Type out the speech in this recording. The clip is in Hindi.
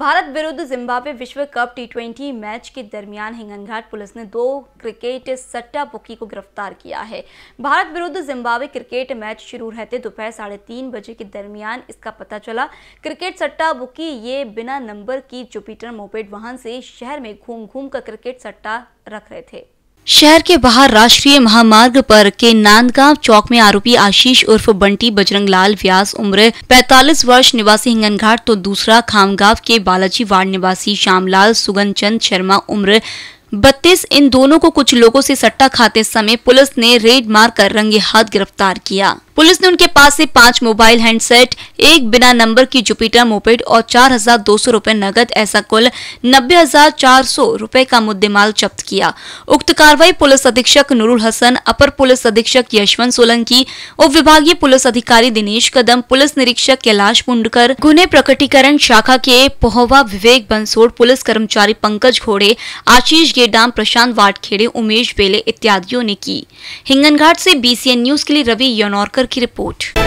भारत विरुद्ध जिम्बाब्वे विश्व कप टी मैच के दरमियान हिंगनघाट पुलिस ने दो क्रिकेट सट्टा बुकी को गिरफ्तार किया है भारत विरुद्ध जिम्बाब्वे क्रिकेट मैच शुरू रहते दोपहर साढ़े तीन बजे के दरमियान इसका पता चला क्रिकेट सट्टा बुकी ये बिना नंबर की जुपिटर मोपेड वाहन से शहर में घूम घूम कर क्रिकेट सट्टा रख रहे थे शहर के बाहर राष्ट्रीय महामार्ग पर के नांदगांव चौक में आरोपी आशीष उर्फ बंटी बजरंग लाल व्यास उम्र 45 वर्ष निवासी हिंगनघाट तो दूसरा खामगांव के बालाजी वार्ड निवासी श्यामलाल सुगन चंद शर्मा उम्र बत्तीस इन दोनों को कुछ लोगों से सट्टा खाते समय पुलिस ने रेड मारकर रंगे हाथ गिरफ्तार किया पुलिस ने उनके पास से पांच मोबाइल हैंडसेट एक बिना नंबर की जुपिटर मोपेड और चार हजार दो सौ रूपए नकद ऐसा कुल नब्बे हजार चार सौ रूपए का मुद्देमाल जब्त किया उक्त कार्रवाई पुलिस अधीक्षक नूरुल हसन अपर पुलिस अधीक्षक यशवंत सोलंकी उप विभागीय पुलिस अधिकारी दिनेश कदम पुलिस निरीक्षक कैलाश मुंडकर गुने प्रकटीकरण शाखा के पोहवा विवेक बंसोड़ पुलिस कर्मचारी पंकज घोड़े आशीष केडाम प्रशांत वाटखेड़े उमेश बेले इत्यादियों ने की हिंगनघाट से बीसीएन न्यूज के लिए रवि योनौरकर की रिपोर्ट